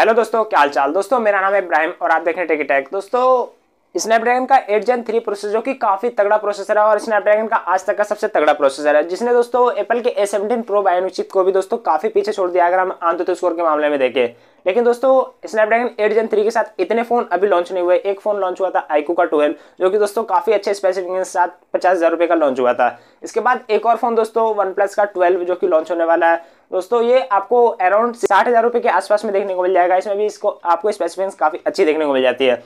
hello दोस्तों क्या हाल चाल दोस्तों मेरा नाम है इब्राहिम और आप देख रहे हैं टेकी टेक दोस्तों स्नैपड्रैगन का एट जन थ्री प्रोसेसर जो कि काफी तगड़ा प्रोसेसर है और स्नैपड्रैगन का आज तक का सबसे तगड़ा प्रोसेसर है जिसने दोस्तों एप्पल के A seventeen pro bionic chip को भी दोस्तों काफी पीछे छोड़ दिया अगर हम आंतरिक स्कोर के मामले में देखें लेकिन दोस्तों स्नैपड्रैगन एट जन थ्री के साथ इतने फोन अभी लॉन्च नहीं हुए एक फोन लॉन्च हुआ था आईको का ट्वेल्व जो कि दोस्तों काफी अच्छे स्पेसिफिकेशन साथ पचास हजार रुपए का लॉन्च हुआ था इसके बाद एक और फोन दोस्तों वन प्लस का ट्वेल्व जो कि लॉन्च होने वाला है दोस्तों ये आपको अराउंड साठ हज़ार रुपए के आसपास में देखने को मिल जाएगा इसमें भी इसको आपको स्पेसिफिकेशन काफ़ी अच्छी देखने को मिल जाती है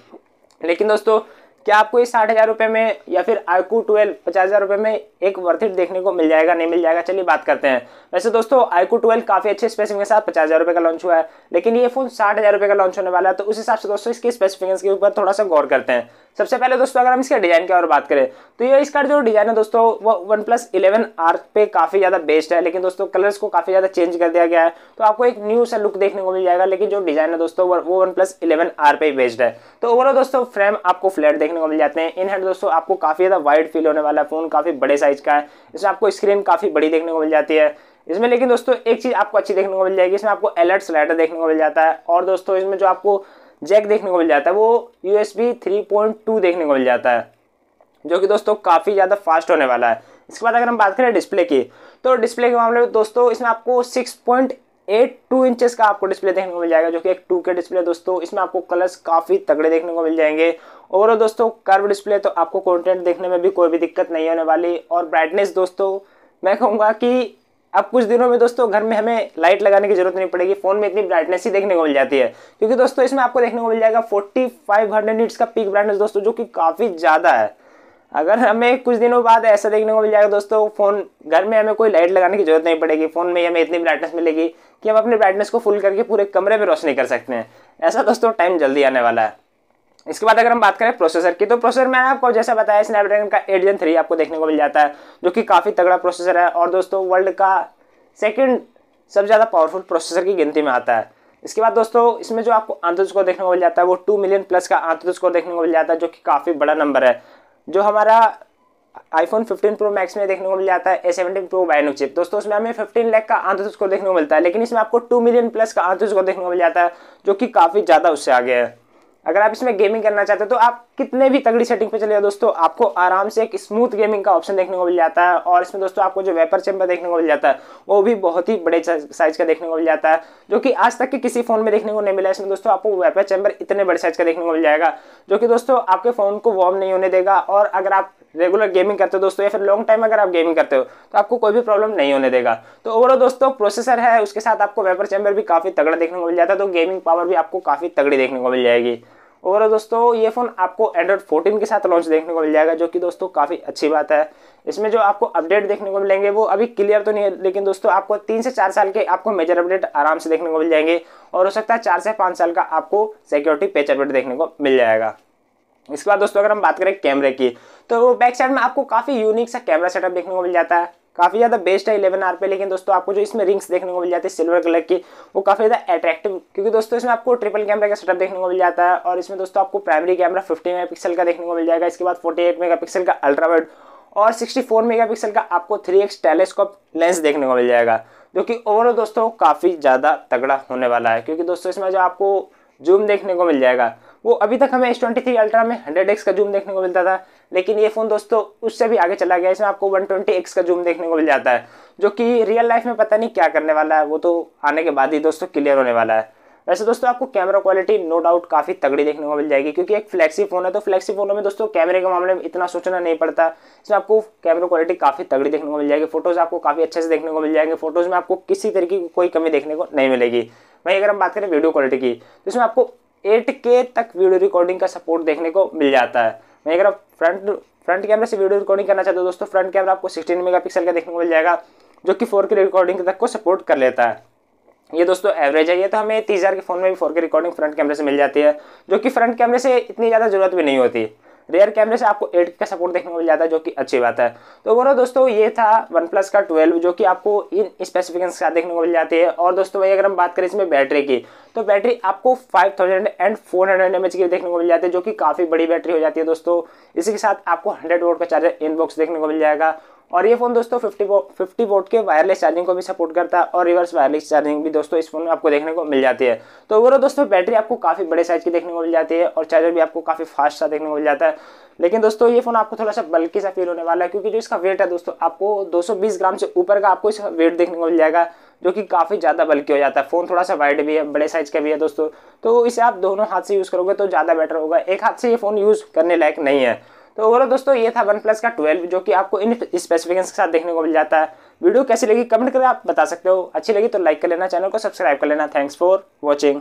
लेकिन दोस्तों क्या आपको ये साठ हज़ार रुपये में या फिर आईकू ट्वेल्व पचास हज़ार रुपये में एक वर्थिट देखने को मिल जाएगा नहीं मिल जाएगा चलिए बात करते हैं वैसे दोस्तों आईकू ट्वेल्व काफ़ी अच्छे स्पेसिफिकेशन के साथ पचास हज़ार रुपये का लॉन्च हुआ है लेकिन ये फोन साठ हज़ार रुपये का लॉन्च होने वाला है तो उस हिसाब से दोस्तों इसके स्पेसिफिकेशन के ऊपर थोड़ा सा गौर करते हैं सबसे पहले दोस्तों अगर हम इसके डिज़ाइन की और बात करें तो ये इसका जो डिज़ाइन है दोस्तों वो वन प्लस इलेवन आर पे काफ़ी ज़्यादा बेस्ड है लेकिन दोस्तों कलर्स को काफ़ी ज़्यादा चेंज कर दिया गया है तो आपको एक न्यू सा लुक देखने को मिल जाएगा लेकिन जो डिज़ाइन है दोस्तों वो वन प्लस इलेवन आर पे बेस्ड है तो ओवरऑल दोस्तों फ्रेम आपको फ्लैट देखने को मिल जाते हैं इन हैंड दोस्तों आपको काफ़ी ज़्यादा वाइड फील होने वाला है फ़ोन काफ़ी बड़े साइज का है इसमें आपको स्क्रीन काफ़ी बड़ी देखने को मिल जाती है इसमें लेकिन दोस्तों एक चीज़ आपको अच्छी देखने को मिल जाएगी इसमें आपको अलर्ट स्लाइडर देखने को मिल जाता है और दोस्तों इसमें जो आपको जैक देखने को मिल जाता है वो U S B three point two देखने को मिल जाता है जो कि दोस्तों काफ़ी ज़्यादा फास्ट होने वाला है इसके बाद अगर हम बात करें डिस्प्ले की तो डिस्प्ले के मामले में दोस्तों इसमें आपको six point eight two inches का आपको डिस्प्ले देखने को मिल जाएगा जो कि एक टू के डिस्प्ले दोस्तों इसमें आपको कलर्स काफ़ी तगड़े देखने को मिल जाएंगे ओवरऑल दोस्तों कर्व डिस्प्ले तो आपको कॉन्टेंट देखने में भी कोई भी दिक्कत नहीं होने वाली और ब्राइटनेस दोस्तों मैं कहूँगा कि अब कुछ दिनों में दोस्तों घर में हमें लाइट लगाने की जरूरत नहीं पड़ेगी फोन में इतनी ब्राइटनेस ही देखने को मिल जाती है क्योंकि दोस्तों इसमें आपको देखने को मिल जाएगा फोर्टी फाइव हंड्रेड का पीक ब्राइटनेस दोस्तों जो कि काफ़ी ज़्यादा है अगर हमें कुछ दिनों बाद ऐसा देखने को मिल जाएगा दोस्तों फ़ोन घर में हमें कोई लाइट लगाने की जरूरत नहीं पड़ेगी फ़ोन में हमें इतनी ब्राइटनेस मिलेगी कि हम अपने ब्राइटनेस को फुल करके पूरे कमरे में रोशनी कर सकते हैं ऐसा दोस्तों टाइम जल्दी आने वाला है इसके बाद अगर हम बात करें प्रोसेसर की तो प्रोसेसर मैंने आपको जैसा बताया स्नैपड्रैगन का एट जन थ्री आपको देखने को मिल जाता है जो कि काफ़ी तगड़ा प्रोसेसर है और दोस्तों वर्ल्ड का सेकंड सबसे ज़्यादा पावरफुल प्रोसेसर की गिनती में आता है इसके बाद दोस्तों इसमें जो आपको आंतरिक स्कोर देखने को मिल जाता है वो टू मिलियन प्लस का आंतरिक स्कोर देखने को मिल जाता है जो कि काफ़ी बड़ा नंबर है जो हमारा आईफोन फिफ्टीन प्रो मैक्स में देखने को मिल जाता है A seventeen pro bionic chip दोस्तों उसमें हमें फिफ्टीन लाख का आंतरिक स्कोर देखने को मिलता है लेकिन इसमें आपको टू मिलियन प्लस का आंतरिक स्कोर देखने को मिल जाता है जो कि काफ़ी ज़्यादा उससे आगे है अगर आप इसमें गेमिंग करना चाहते हो तो आप कितने भी तगड़ी सेटिंग पे चले जाओ दोस्तों आपको आराम से एक स्मूथ गेमिंग का ऑप्शन देखने को मिल जाता है और इसमें दोस्तों आपको जो वेपर चैम्बर देखने को मिल जाता है वो भी बहुत ही बड़े साइज का देखने को मिल जाता है जो कि आज तक के किसी फोन में देखने को नहीं मिला इसमें दोस्तों आपको वेपर चैम्बर इतने बड़े साइज का देखने को मिल जाएगा जो कि दोस्तों आपके फोन को वार्म नहीं होने देगा और अगर आप रेगुलर गेमिंग करते हो दोस्तों या फिर लॉन्ग टाइम अगर आप गेमिंग करते हो तो आपको कोई भी प्रॉब्लम नहीं होने देगा तो ओवरऑल दोस्तों प्रोसेसर है उसके साथ आपको वेपर चैम्बर भी काफ़ी तगड़ा देखने को मिल जाता है तो गेमिंग पावर भी आपको काफ़ी तगड़ी देखने को मिल जाएगी और दोस्तों ये फ़ोन आपको एंड्रॉयड 14 के साथ लॉन्च देखने को मिल जाएगा जो कि दोस्तों काफ़ी अच्छी बात है इसमें जो आपको अपडेट देखने को मिलेंगे वो अभी क्लियर तो नहीं है लेकिन दोस्तों आपको तीन से चार साल के आपको मेजर अपडेट आराम से देखने को मिल जाएंगे और हो सकता है चार से पाँच साल का आपको सिक्योरिटी पेच अपडेट देखने को मिल जाएगा इसके बाद दोस्तों अगर हम बात करें कैमरे की तो बैक साइड में आपको काफ़ी यूनिक सा कैमरा सेटअप देखने को मिल जाता है काफ़ी ज़्यादा बेस्ट है इलेवन आर पे लेकिन दोस्तों आपको जो इसमें रिंग्स देखने को मिल जाती है सिल्वर कलर की वो काफ़ी ज़्यादा अट्रैक्टिव क्योंकि दोस्तों इसमें आपको ट्रिपल कैमरा का सेटअप देखने को मिल जाता है और इसमें दोस्तों आपको प्राइमरी कैमरा फिफ्टी मेगा का देखने को मिल जाएगा इसके बाद फोर्टी एट पिक्सल का अल्ट्रावाइड और मेगा पिक्सल का आपको एक्स टेलीस्कोप लेंस देखने को मिल जाएगा जो कि ओवरऑल दोस्तों काफ़ी ज़्यादा तगड़ा होने वाला है क्योंकि दोस्तों इसमें जो आपको जूम देखने को मिल जाएगा वो अभी तक हमें एस ट्वेंटी थ्री अल्ट्रा में हंड्रेड एक्स का जूम देखने को मिलता था लेकिन ये फ़ोन दोस्तों उससे भी आगे चला गया इसमें आपको वन ट्वेंटी एक्स का जूम देखने को मिल जाता है जो कि रियल लाइफ में पता नहीं क्या करने वाला है वो तो आने के बाद ही दोस्तों क्लियर होने वाला है वैसे दोस्तों आपको कैमरा क्वालिटी नो डाउट काफ़ी तगड़ी देखने को मिल जाएगी क्योंकि एक फ्लैक्सी फ़ोन है तो फ्लैक्सी फ़ोनों में दोस्तों कैमरे के मामले में इतना सोचना नहीं पड़ता इसमें आपको कैमरा क्वालिटी काफ़ी तगड़ी देखने को मिल जाएगी फोटोज़ आपको काफ़ी अच्छे से देखने को मिल जाएंगे फोटोज़ में आपको किसी तरीके की कोई कमी देखने को नहीं मिलेगी वहीं अगर हम बात करें वीडियो क्वालिटी की तो इसमें आपको के तक वीडियो रिकॉर्डिंग का सपोर्ट देखने को मिल जाता है मैं अगर आप फ्रंट फ्रंट कैमरे से वीडियो रिकॉर्डिंग करना चाहते हो दोस्तों फ्रंट कैमरा आपको 16 मेगापिक्सल का देखने को मिल जाएगा जो कि 4K रिकॉर्डिंग तक को सपोर्ट कर लेता है ये दोस्तों एवरेज है ये तो हमें तीस हज़ार के फ़ोन में भी फोर के रिकॉर्डिंग फ्रंट कैमरे से मिल जाती है जो कि फ्रंट कैमरे से इतनी ज़्यादा ज़रूरत भी नहीं होती रेयर कैमरे से आपको एट का सपोर्ट देखने को मिल जाता है जो कि अच्छी बात है तो बोलो दोस्तों ये था वन प्लस का ट्वेल्व जो कि आपको इन स्पेसिफिकेशन के साथ देखने को मिल जाती है और दोस्तों वही अगर हम बात करें इसमें बैटरी की तो बैटरी आपको five thousand and four hundred M H की देखने को मिल जाती है जो कि काफ़ी बड़ी बैटरी हो जाती है दोस्तों इसी के साथ आपको हंड्रेड वोट का चार्जर इनबॉक्स देखने को मिल जाएगा और ये फोन दोस्तों 50 वो, वोट के वायरलेस चार्जिंग को भी सपोर्ट करता है और रिवर्स वायरलेस चार्जिंग भी दोस्तों इस फोन में आपको देखने को मिल जाती है तो ओवरऑल दोस्तों बैटरी आपको काफ़ी बड़े साइज की देखने को मिल जाती है और चार्जर भी आपको काफ़ी फास्ट सा देखने को मिल जाता है लेकिन दोस्तों ये फोन आपको थोड़ा सा बल्कि सा फील होने वाला है क्योंकि जो इसका वेट है दोस्तों आपको 220 ग्राम से ऊपर का आपको इसका वेट देखने को मिल जाएगा जो कि काफ़ी ज़्यादा बल्कि हो जाता है फ़ोन थोड़ा सा वाइड भी है बड़े साइज़ का भी है दोस्तों तो इसे आप दोनों हाथ से यूज़ करोगे तो ज़्यादा बेटर होगा एक हाथ से ये फ़ोन यूज़ करने लायक नहीं है तो ओवरऑल दोस्तों ये था वन प्लस का ट्वेल्व जो कि आपको इन स्पेसिफिकेशन के साथ देखने को मिल जाता है वीडियो कैसी लगी कमेंट करके आप बता सकते हो अच्छी लगी तो लाइक कर लेना चैनल को सब्सक्राइब कर लेना थैंक्स फॉर वॉचिंग